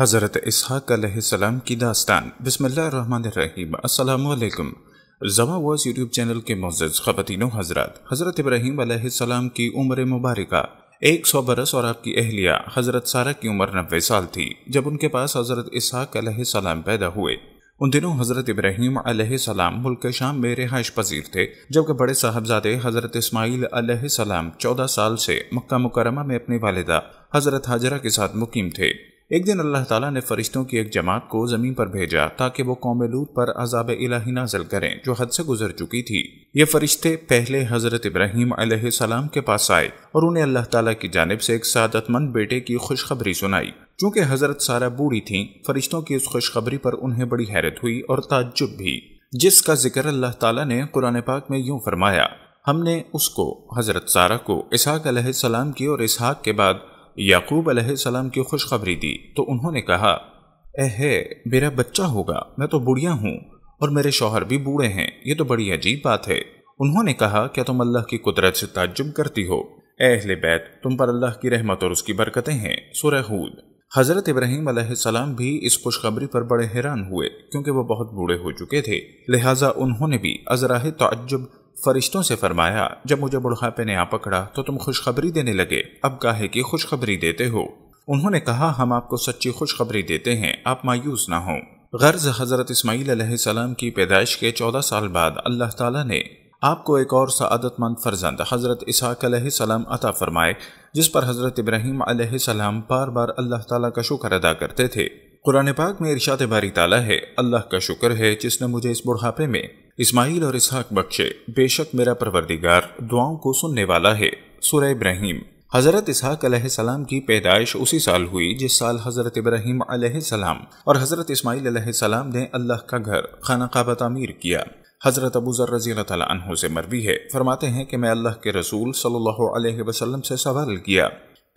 हज़रत इसहाक़लम की दास्तान बसमीम जमा वर्स यूट्यूब चैनल के मोज़ ख़वानो हज़रत हज़रत इब्राहिम सलाम की उम्र मुबारक एक सौ बरस और आपकी अहलिया हज़रत सारा की उम्र नब्बे साल थी जब उनके पास हज़रत इसहाक़लम पैदा हुए उन दिनों हज़रत इब्राहिम सलाम मुल्क शाम में रिहाइश पजीर थे जबकि बड़े साहबजादे हज़रत इस्माईल सलाम चौदह साल से मक्का मुकरमा में अपनी वालदा हज़रत हाजरा के साथ मुकीम थे एक दिन अल्लाह ताला ने फरिश्तों की एक जमात को ज़मीन पर भेजा ताकि वो कौम लूत पर अजाब इलाही नाजल करें जो हद से गुजर चुकी थी ये फरिश्ते पहले हज़रत इब्राहिम सलाम के पास आए और उन्हें अल्लाह ताला की जानब से एक सादतमंद बेटे की खुशखबरी सुनाई चूँकि हज़रत सारा बूढ़ी थी फरिश्तों की उस खुशखबरी पर उन्हें बड़ी हैरत हुई और ताज्जुब भी जिसका जिक्र अल्लाह ताला ने कुरान पाक में यूँ फरमाया हमने उसको हज़रत सारा को इसहाक सलाम की और इसहाक के बाद याकूब अलैहिस्सलाम की खुशखबरी दी तो उन्होंने कहा एहे मेरा बच्चा होगा मैं तो बुढ़िया हूँ और मेरे शोहर भी बूढ़े हैं ये तो बड़ी अजीब बात है उन्होंने कहा क्या तुम अल्लाह की कुदरत से ताज्जुब करती हो एहले बैत तुम पर अल्लाह की रहमत और उसकी बरकतें हैं सुरह हूद हज़रत इब्राहिम सलाम भी इस खुशखबरी पर बड़े हैरान हुए क्योंकि वो बहुत बूढ़े हो चुके थे लिहाजा उन्होंने भी अजराह तजब फरिश्तों से फरमाया जब मुझे बुढ़ापे ने आ पकड़ा तो तुम खुशखबरी देने लगे अब गाहे की खुशखबरी देते हो उन्होंने कहा हम आपको सच्ची खुशखबरी देते हैं आप मायूस ना हो गर्ज हज़रत इसमाईल की पैदाइश के चौदह साल बाद अल्लाह ताला ने आपको एक और सदतमंद फर्जंद हज़रत इसहाक अता फरमाए जिस पर हज़रत इब्राहिम सलाम बार बार अल्लाह ताला का शुक्र अदा करते थे कुरान पाक में इरशाद बारी ताला है अल्लाह का शुक्र है जिसने मुझे इस बुढ़ापे में इस्माइल और इसहाक बख्शे बेशक मेरा परवरदिगार दुआओं को सुनने वाला है सुरह इब्राहिम हज़रत इसहाक अलैहिस्सलाम की पैदाइश उसी साल हुई जिस साल हज़रत इब्राहिम अलैहिस्सलाम और हज़रत इस्माइल अलैहिस्सलाम ने अल्लाह का घर खाना काबा तमीर किया हज़रत अबू ज़र रजी तु से मरवी है फरमाते हैं कि मैं अल्लाह के रसूल सल्लल्लाहु अलैहि वसल्लम से सवाल किया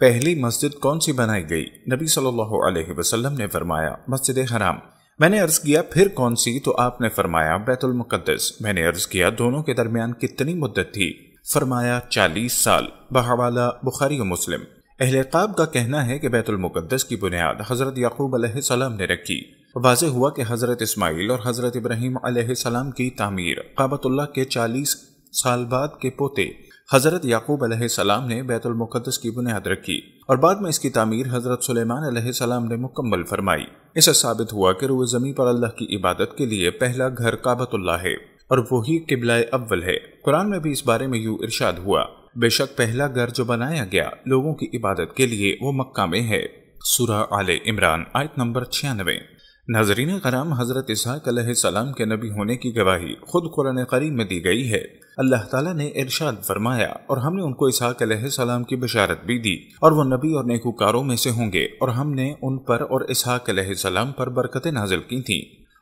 पहली मस्जिद कौन सी बनाई गई नबी सल्लल्लाहु अलैहि वसल्लम ने फरमाया मस्जिद हराम मैंने अर्ज किया फिर कौन सी तो आपने फरमाया बैतुल मुकद्दस मैंने अर्ज किया दोनों के दरमियान कितनी मुद्दत थी फरमाया चालीस साल बहवाला बुखारी मुस्लिम अहलकाब का कहना है कि बैतुलमुक़दस की बुनियाद हज़रत याकूब अलैहिस्सलाम ने रखी वाज हुआ कि हज़रत इस्माइल और हज़रत इब्राहिम अलैहिस्सलाम की तामीर काबतुल्ला के चालीस साल बाद के पोते हज़रत याकूब सलाम ने बैतुलमक़दस की बुनियाद रखी और बाद में इसकी तामीर हज़रत सुलेमान सलाम ने मुकम्मल फरमाई इसे साबित हुआ कि रुए ज़मीन पर अल्लाह की इबादत के लिए पहला घर काबतुल्ला है और वही किबला अव्वल है कुरान में भी इस बारे में यूँ इर्शाद हुआ बेशक पहला घर जो बनाया गया लोगों की इबादत के लिए वो मक्का में है सूरा आल इमरान आयत नंबर छियानवे नाजरीन कराम हज़रत इसहाकाम के नबी होने की गवाही खुद कुरान करीम में दी गई है अल्लाह ताला ने इरशाद फरमाया और हमने उनको इसहाक सलाम की बशारत भी दी और वो नबी और नेकूकारों में से होंगे और हमने उन पर और इसहाक सलाम पर बरकतें नाजिल की थीं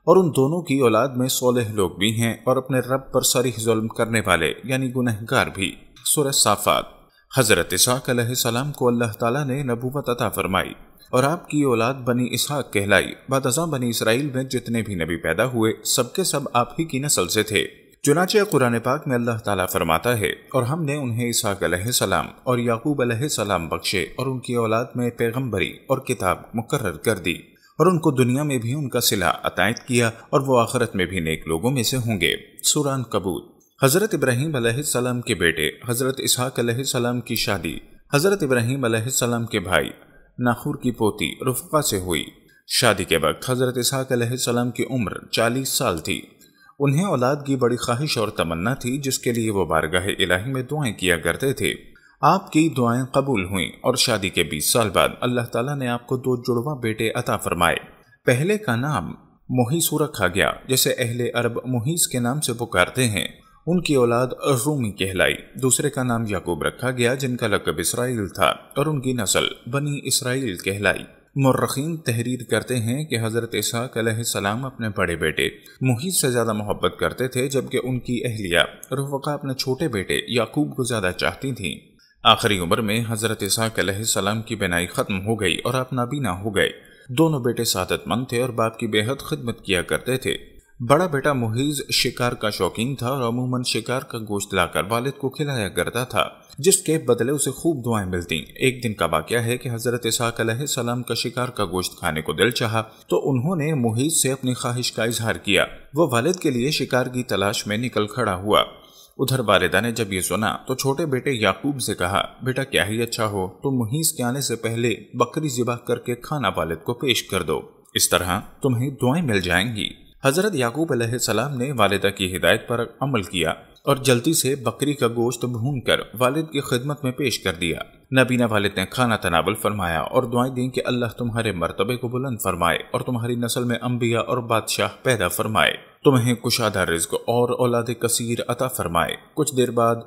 और उन दोनों की औलाद में सोलह लोग भी हैं और अपने रब पर सरीह जुल्म करने वाले यानी गुनहगार भी सूरज साफात हज़रत इसहाक सलाम को अल्लाह ताला ने नबूवत अता फरमाई और आपकी औलाद बनी इसहाक कहलाई बादजा बनी इसराइल में जितने भी नबी पैदा हुए सबके सब आप ही की नस्ल से थे चुनाचे कुरान पाक में अल्लाह ताला फरमाता है और हमने उन्हें इसहाक सलाम और याकूब सलाम बख्शे और उनकी औलाद में पैगम्बरी और किताब मुकर कर दी और उनको दुनिया में भी उनका सिला अतायत किया और वो आखरत में भी नेक लोगों में से होंगे सुरान कबूत हज़रत इब्राहिम अलैहिस्सलाम के बेटे हज़रत इसहाक अलैहिस्सलाम की शादी हज़रत इब्राहिम अलैहिस्सलाम के भाई नाखूर की पोती रुफ़ा से हुई शादी के वक्त हज़रत इसहाक अलैहिस्सलाम की उम्र 40 साल थी उन्हें औलाद की बड़ी ख्वाहिश और तमन्ना थी जिसके लिए वो बारगाह इलाही में दुआएं किया करते थे आपकी दुआएं कबूल हुईं और शादी के बीस साल बाद अल्लाह तला ने आपको दो जुड़वा बेटे अता फरमाए पहले का नाम मोहिसू रखा गया जिसे अहले अरब मोहिस के नाम से पुकारते हैं उनकी औलाद रूमी कहलाई दूसरे का नाम याकूब रखा गया जिनका लकब इसराइल था और उनकी नस्ल बनी इसराइल कहलाई मर्रखीन तहरीर करते हैं कि हज़रत सलाम अपने बड़े बेटे मुहित से ज़्यादा मोहब्बत करते थे जबकि उनकी अहलिया रुवका अपने छोटे बेटे याकूब को ज़्यादा चाहती थी आखिरी उम्र में हज़रत सलाम की बेनाई ख़त्म हो गई और आप नाबीना हो गए दोनों बेटे सादतमंद थे और बाप की बेहद खिदमत किया करते थे बड़ा बेटा मुहीज शिकार का शौकीन था और अमूमन शिकार का गोश्त लाकर वालिद को खिलाया करता था जिसके बदले उसे खूब दुआएं मिलती एक दिन का वाक्य है कि हजरत इसाक सलाम का शिकार का गोश्त खाने को दिल चाहा तो उन्होंने मुहीज से अपनी ख्वाहिश का इजहार किया वो वालिद के लिए शिकार की तलाश में निकल खड़ा हुआ उधर वालिदा ने जब ये सुना तो छोटे बेटे याकूब से कहा बेटा क्या ही अच्छा हो तुम तो मुहीस के आने से पहले बकरी जिबा करके खाना वालिद को पेश कर दो इस तरह तुम्हें दुआएं मिल जाएंगी हज़रत याकूब सलाम ने वालदा की हिदायत पर अमल किया और जल्दी से बकरी का गोश्त भून कर वालिद की खिदमत में पेश कर दिया नबीना वालिद ने खाना तनावल फरमाया और दुआएं दी कि अल्लाह तुम्हारे मरतबे को बुलंद फरमाए और तुम्हारी नस्ल में अम्बिया और बादशाह पैदा फरमाए तुम्हें कुशादा रिज्क और औलाद कसीर अता फरमाए कुछ देर बाद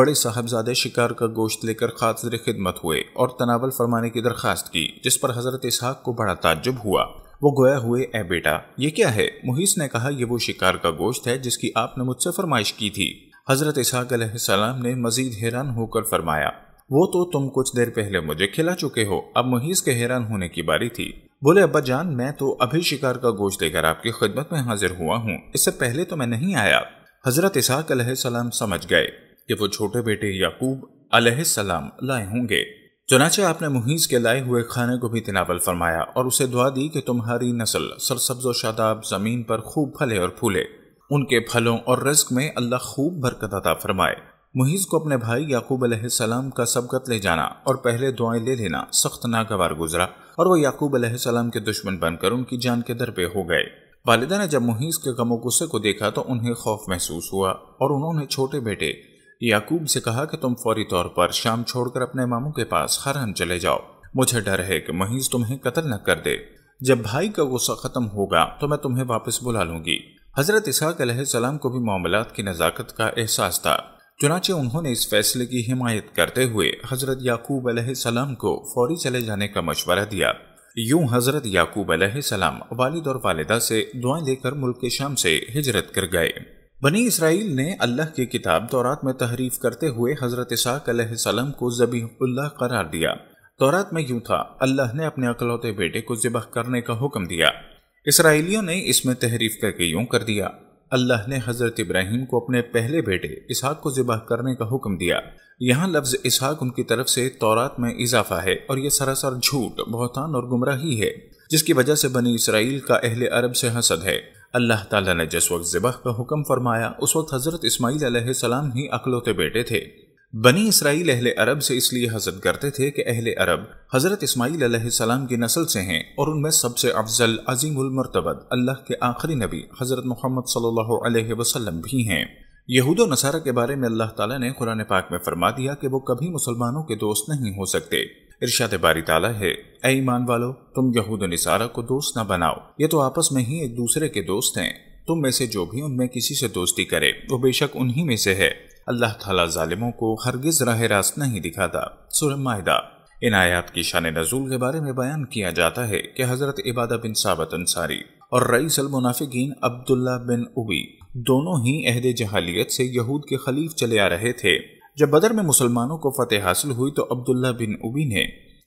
बड़े साहबजादे शिकार का गोश्त लेकर खातिर खिदमत हुए और तनावल फरमाने की दरख्वास्त की जिस पर हजरत इसहाक को बड़ा ताजुब हुआ वो गोया हुए ए बेटा ये क्या है मुहिस ने कहा यह वो शिकार का गोश्त है जिसकी आपने मुझसे फरमाइश की थी हजरत इसहाक सलाम ने मजीद हैरान होकर फरमाया वो तो तुम कुछ देर पहले मुझे खिला चुके हो अब मुहिस के हैरान होने की बारी थी बोले अब्बा जान मैं तो अभी शिकार का गोश्त लेकर आपकी खिदमत में हाजिर हुआ हूँ इससे पहले तो मैं नहीं आया हजरत इसहाक सलाम समझ गए कि वो छोटे बेटे याकूब सलाम लाए होंगे चुनाचे आपने मुहिज के लाए हुए खाने को भी तनावल फरमाया और उसे दुआ दी कि तुम्हारी नस्ल सरसब्ज और शादाब ज़मीन पर खूब फले और फूले उनके फलों और रज्क में अल्लाह खूब बरकत अता फरमाए मुहिज को अपने भाई याकूब अलैहिस्सलाम का सबकत ले जाना और पहले दुआएं ले लेना सख्त नागवार गुजरा और वो याकूब अलैहिस्सलाम के दुश्मन बनकर उनकी जान के दर पे हो गए वालिदा ने जब मुहिज के गमो गुस्से को देखा तो उन्हें खौफ महसूस हुआ और उन्होंने छोटे बेटे याकूब से कहा कि तुम फौरी तौर पर शाम छोड़कर अपने मामों के पास हरम चले जाओ मुझे डर है कि महीज तुम्हें कत्ल न कर दे जब भाई का गुस्सा खत्म होगा तो मैं तुम्हें वापस बुला लूंगी हजरत इसहाक सलाम को भी मामलात की नज़ाकत का एहसास था चुनाचे उन्होंने इस फैसले की हिमायत करते हुए हजरत याकूब सलाम को फौरी चले जाने का मशवरा दिया यूं हजरत याकूब सलाम वालिद और वालिदा से दुआएं लेकर मुल्क शाम से हिजरत कर गए बनी इसराइल ने अल्लाह की किताब तौरात में तहरीफ करते हुए हज़रत इसम को जबीहुल्ला करार दिया तौरात में यूं था अल्लाह ने अपने अकलौते बेटे को ज़िबह करने का हुक्म दिया इसराइलियों ने इसमें तहरीफ करके यूं कर दिया अल्लाह ने हज़रत इब्राहिम को अपने पहले बेटे इसहाक को ज़िबह करने का हुक्म दिया यहाँ लफ्ज़ इसहाक उनकी तरफ से तौरात में इजाफा है और यह सरासर झूठ बहुतान और गुमराही है जिसकी वजह से बनी इसराइल का अहले अरब से हसद है अल्लाह ताला ने जिस वक्त ज़िबह का हुक्म फरमाया उस वक्त हज़रत इस्माईल सलाम ही अकलौते बेटे थे बनी इसराइल अहले अरब से इसलिए हजरत करते थे कि अहले अरब हज़रत इस्माईल सलाम की नस्ल से हैं और उनमें सबसे अफजल अजीमरतबद अल्लाह के आखिरी नबी हज़रत मोहम्मद सल्लल्लाहु अलैहि वसल्लम भी हैं यहूद नसारा के बारे में अल्लाह ताला ने कुरान पाक में फरमा दिया कि वो कभी मुसलमानों के दोस्त नहीं हो सकते इर्शाद बारी ताला है ए ईमान वालो तुम यहूद निसारा को दोस्त न बनाओ ये तो आपस में ही एक दूसरे के दोस्त हैं तुम में से जो भी उनमें किसी से दोस्ती करे वो बेशक उन्हीं में से है अल्लाह ताला जालिमों को हरगिज राह रास्त नहीं दिखाता सुरमायदा इन आयात की शान नजूल के बारे में बयान किया जाता है कि हज़रत इबादा बिन साबत अंसारी और रईस मुनाफिकीन अब्दुल्ला बिन उबी दोनों ही अहद जहालियत से यहूद के खलीफ चले आ रहे थे जब बदर में मुसलमानों को फतेह हासिल हुई तो अब्दुल्ला बिन उबी ने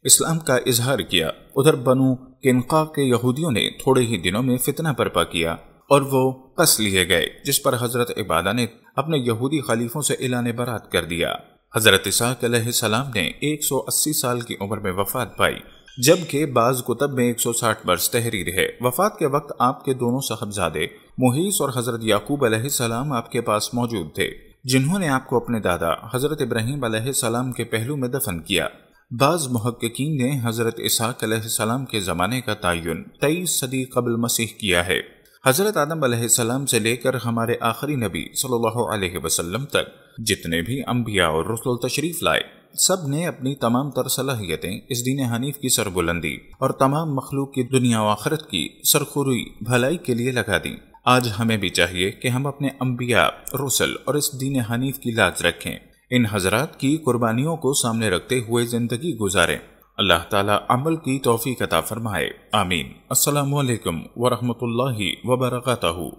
इस्लाम का इजहार किया उधर बनु किनका के यहूदियों ने थोड़े ही दिनों में फितना बर्पा किया और वो कस लिए गए जिस पर हजरत इबादा ने अपने यहूदी खलीफों से इलान बरात कर दिया हजरत इसाक सलाम ने 180 साल की उम्र में वफात पाई जबकि बाज कुतब में 160 वर्ष तहरीर है वफात के वक्त आपके दोनों साहबजादे मुहीस और हजरत याकूब आपके पास मौजूद थे जिन्होंने आपको अपने दादा हज़रत इब्राहिम सलाम के पहलू में दफन किया बाज़ महकिन ने हज़रत इसहाक सलाम के ज़माने का तयन तेईस सदी कबल मसीह किया है हज़रत आदम सलाम से लेकर हमारे आखिरी नबी सल्लल्लाहु अलैहि वसल्लम तक जितने भी अम्बिया और रसुल तशरीफ लाए सब ने अपनी तमाम तर सलाहियतें इस दीन हनीफ की सरबुलंदी और तमाम मखलूक की दुनिया आखरत की सरखुरी भलाई के लिए लगा दी आज हमें भी चाहिए कि हम अपने अम्बिया रसल और इस दीन हनीफ की लाज रखें इन हजरात की कुर्बानियों को सामने रखते हुए ज़िंदगी गुजारें अल्लाह ताला अमल की तोफ़ी कता फरमाए आमीन असलकम वरहमल वरकू